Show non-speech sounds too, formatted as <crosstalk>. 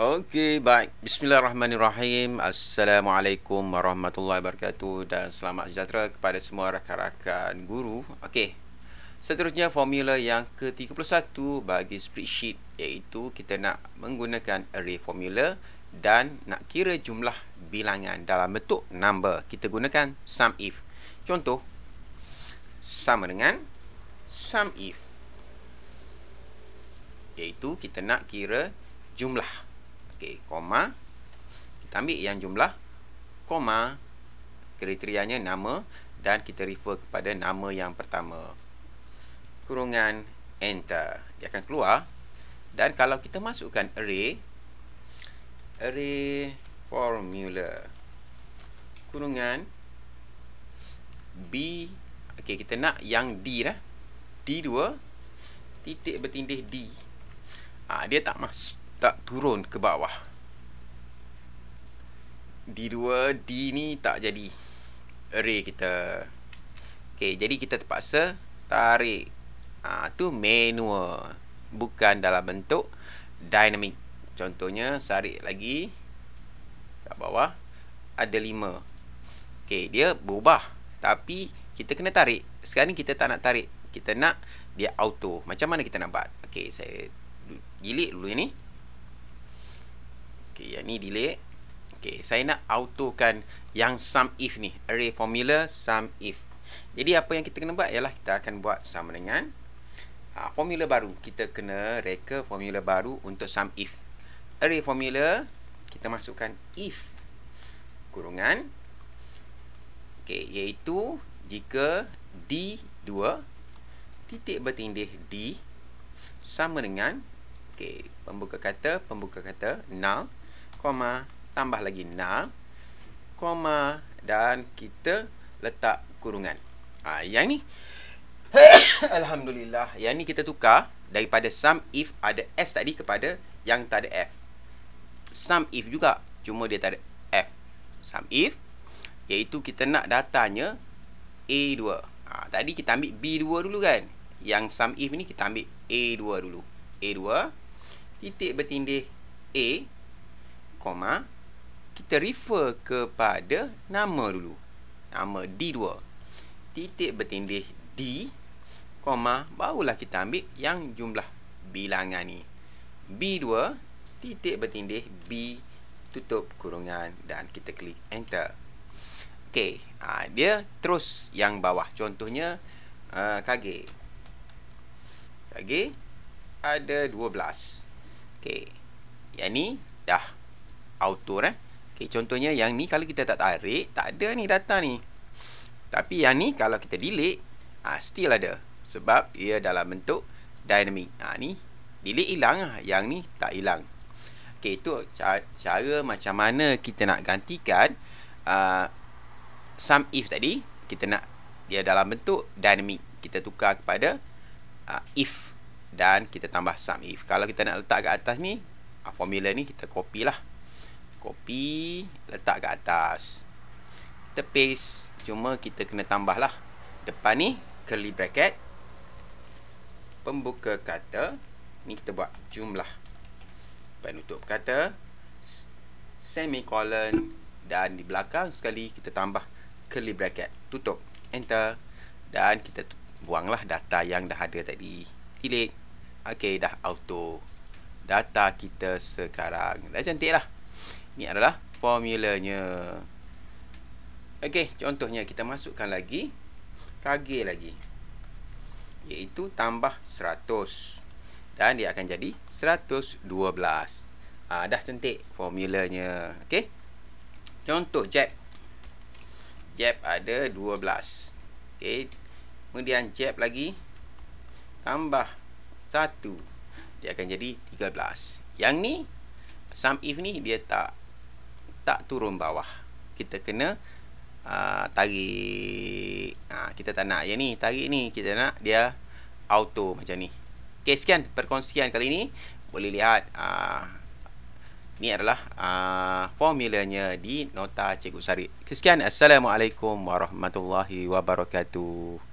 Okey, baik. Bismillahirrahmanirrahim. Assalamualaikum warahmatullahi wabarakatuh dan selamat sejahtera kepada semua rakan-rakan guru. Okey. Seterusnya formula yang ke-31 bagi spreadsheet iaitu kita nak menggunakan array formula dan nak kira jumlah bilangan dalam bentuk number. Kita gunakan sum if. Contoh sama dengan sum if iaitu kita nak kira jumlah Okey, koma. Kita ambil yang jumlah. Koma. Kriterianya nama. Dan kita refer kepada nama yang pertama. Kurungan. Enter. Dia akan keluar. Dan kalau kita masukkan array. Array formula. Kurungan. B. Okey, kita nak yang D lah, D2. Titik bertindih D. Ha, dia tak masuk tak turun ke bawah. D2, D ni tak jadi array kita. Okey, jadi kita terpaksa tarik. Ha, tu manual. Bukan dalam bentuk dynamic. Contohnya, tarik lagi. Kat bawah. Ada 5. Okey, dia berubah. Tapi, kita kena tarik. Sekarang kita tak nak tarik. Kita nak dia auto. Macam mana kita nak buat? Okey, saya gilik dulu ni ni delay okey saya nak autokan yang sum if ni array formula sum if jadi apa yang kita kena buat ialah kita akan buat sama dengan ha, formula baru kita kena reka formula baru untuk sum if array formula kita masukkan if kurungan okey iaitu jika d2 titik bertindih d sama dengan okey pembuka kata pembuka kata null koma tambah lagi 6 koma dan kita letak kurungan. Ha, yang ni <coughs> Alhamdulillah yang ni kita tukar daripada sum if ada S tadi kepada yang tak ada F. Sum if juga cuma dia tak ada F. Sum if iaitu kita nak datanya A2. Ha, tadi kita ambil B2 dulu kan. Yang sum if ni kita ambil A2 dulu. A2 titik bertindih A koma kita refer kepada nama dulu nama D2 titik bertindih D koma barulah kita ambil yang jumlah bilangan ni B2 titik bertindih B tutup kurungan dan kita klik enter ok ha, dia terus yang bawah contohnya uh, ha, KG KG ada 12 ok yang ni dah autor eh. Okay, contohnya yang ni kalau kita tak tarik, tak ada ni data ni. Tapi yang ni kalau kita delete, ah still ada. Sebab ia dalam bentuk dynamic. Ah ni delete hilang ah, yang ni tak hilang. Okey, itu cara, cara macam mana kita nak gantikan uh, ah, sum if tadi kita nak dia dalam bentuk dynamic. Kita tukar kepada uh, if dan kita tambah sum if. Kalau kita nak letak kat atas ni, ah, formula ni kita copy lah copy letak kat atas kita paste cuma kita kena tambah lah depan ni curly bracket pembuka kata ni kita buat jumlah penutup kata semicolon dan di belakang sekali kita tambah curly bracket tutup enter dan kita buanglah data yang dah ada tadi delete ok dah auto data kita sekarang dah cantik lah ini adalah formulanya. Okey, contohnya kita masukkan lagi. Kage lagi. Iaitu tambah 100. Dan dia akan jadi 112. Ah, ha, dah cantik formulanya. Okey. Contoh jab. Jab ada 12. Okey. Kemudian jab lagi. Tambah 1. Dia akan jadi 13. Yang ni, sum if ni dia tak tak turun bawah kita kena aa, ah, tarik aa, ah, kita tak nak yang ni tarik ni kita nak dia auto macam ni ok sekian perkongsian kali ni boleh lihat aa, ah, ni adalah aa, formulanya di nota cikgu sari sekian assalamualaikum warahmatullahi wabarakatuh